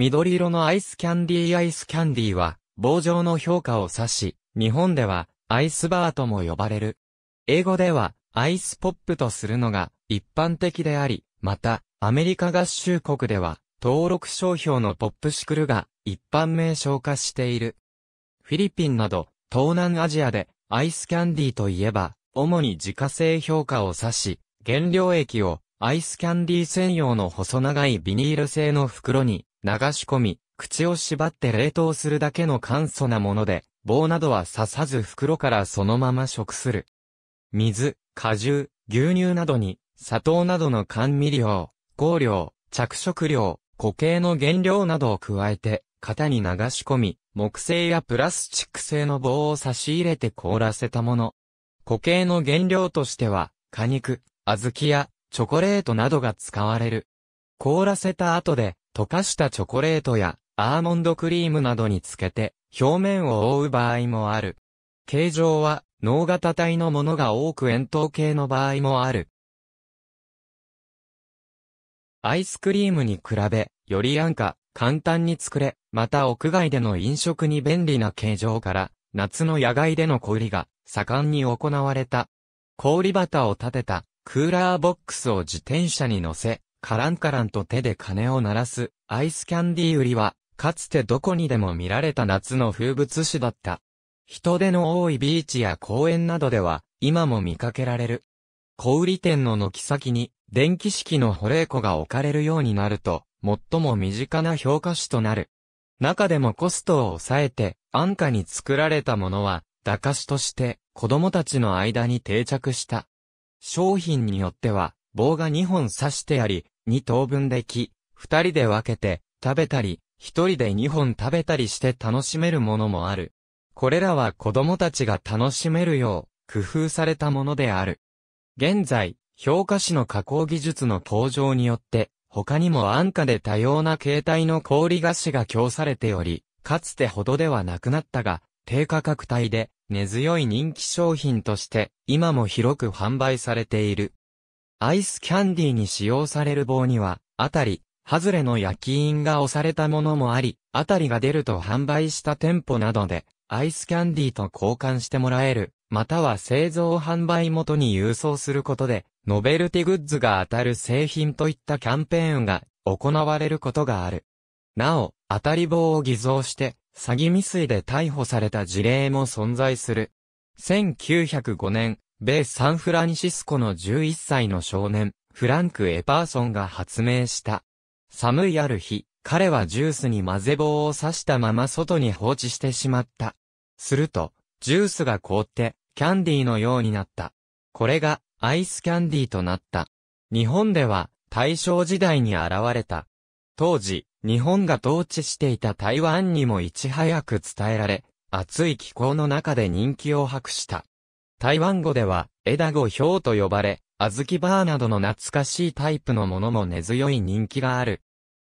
緑色のアイスキャンディーアイスキャンディーは、棒状の評価を指し、日本では、アイスバーとも呼ばれる。英語では、アイスポップとするのが一般的であり、また、アメリカ合衆国では、登録商標のポップシクルが一般名称化している。フィリピンなど、東南アジアで、アイスキャンディーといえば、主に自家製評価を指し、原料液をアイスキャンディー専用の細長いビニール製の袋に流し込み、口を縛って冷凍するだけの簡素なもので、棒などは刺さず袋からそのまま食する。水、果汁、牛乳などに、砂糖などの甘味料、香料、着色料、固形の原料などを加えて、型に流し込み、木製やプラスチック製の棒を差し入れて凍らせたもの。固形の原料としては、果肉、小豆やチョコレートなどが使われる。凍らせた後で、溶かしたチョコレートやアーモンドクリームなどにつけて表面を覆う場合もある。形状は脳型体のものが多く円筒形の場合もある。アイスクリームに比べ、より安価、簡単に作れ、また屋外での飲食に便利な形状から、夏の野外での小売りが盛んに行われた。氷旗を立てたクーラーボックスを自転車に乗せ、カランカランと手で鐘を鳴らす、アイスキャンディー売りは、かつてどこにでも見られた夏の風物詩だった。人出の多いビーチや公園などでは、今も見かけられる。小売店の軒先に、電気式の保冷庫が置かれるようになると、最も身近な評価紙となる。中でもコストを抑えて、安価に作られたものは、駄菓子として、子供たちの間に定着した。商品によっては、棒が2本刺してあり、2等分でき、2人で分けて食べたり、1人で2本食べたりして楽しめるものもある。これらは子供たちが楽しめるよう、工夫されたものである。現在、評価紙の加工技術の向上によって、他にも安価で多様な形態の氷菓子が供されており、かつてほどではなくなったが、低価格帯で根強い人気商品として、今も広く販売されている。アイスキャンディーに使用される棒には、あたり、外れの焼き印が押されたものもあり、あたりが出ると販売した店舗などで、アイスキャンディーと交換してもらえる、または製造販売元に郵送することで、ノベルティグッズが当たる製品といったキャンペーンが行われることがある。なお、当たり棒を偽造して、詐欺未遂で逮捕された事例も存在する。1905年、米サンフランシスコの11歳の少年、フランク・エパーソンが発明した。寒いある日、彼はジュースに混ぜ棒を刺したまま外に放置してしまった。すると、ジュースが凍って、キャンディーのようになった。これが、アイスキャンディーとなった。日本では、大正時代に現れた。当時、日本が統治していた台湾にもいち早く伝えられ、暑い気候の中で人気を博した。台湾語では、枝語表と呼ばれ、小豆バーなどの懐かしいタイプのものも根強い人気がある。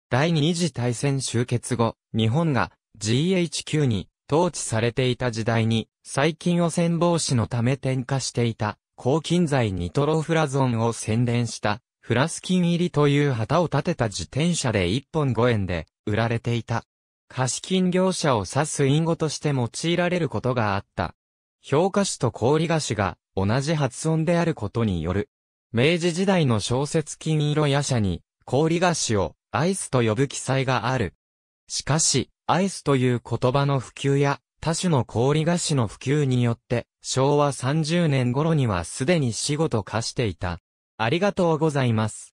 第二次大戦終結後、日本が GHQ に統治されていた時代に、細菌汚染防止のため添加していた、抗菌剤ニトロフラゾンを宣伝した、フラスキン入りという旗を立てた自転車で1本5円で売られていた。貸金業者を指す隠語として用いられることがあった。評価詞と氷菓子が同じ発音であることによる。明治時代の小説金色夜叉に氷菓子をアイスと呼ぶ記載がある。しかし、アイスという言葉の普及や他種の氷菓子の普及によって昭和30年頃にはすでに死後と化していた。ありがとうございます。